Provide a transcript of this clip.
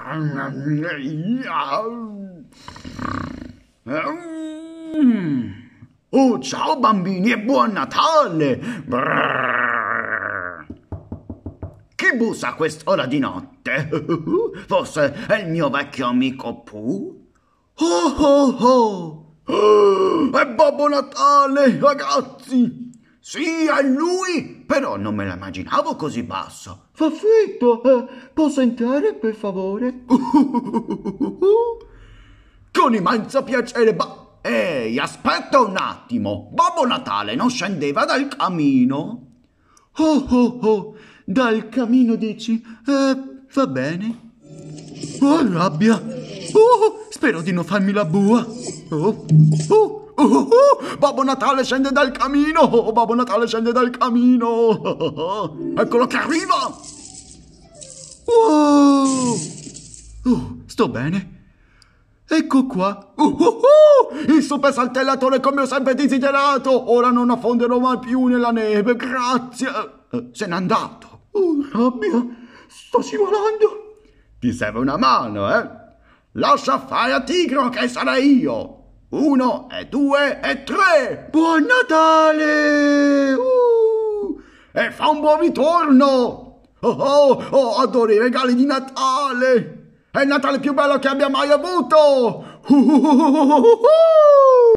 Mm. Oh, ciao bambini e buon Natale! Chi bussa a quest'ora di notte? Forse è il mio vecchio amico Pooh? oh oh! oh è eh, Babbo Natale, ragazzi! Sì, è lui, però non me l'immaginavo così basso. Faffetto, eh, posso entrare per favore? Uh, uh, uh, Con immenso piacere, ba... Ehi, aspetta un attimo. Babbo Natale non scendeva dal camino? Oh, oh, oh, dal camino dici? Eh, va bene. Oh, rabbia. Oh, oh spero di non farmi la bua. Oh, oh. Uh, uh, Babbo Natale scende dal camino! Oh, Babbo Natale scende dal camino! Eccolo che arriva! Uh, Wow! sto bene. Ecco qua. Uh, Il super saltellatore come ho sempre desiderato. Ora non affonderò mai più nella neve. Grazie. Eh, se n'è andato. Oh, rabbia. Sto scivolando. Ti serve una mano, eh? Lascia fare a Tigro che sarei io. Uno e due e tre! Buon Natale! Uh! E fa un buon ritorno! Oh, oh, oh, adoro i regali di Natale! È il Natale più bello che abbia mai avuto! Uh, uh, uh, uh, uh, uh,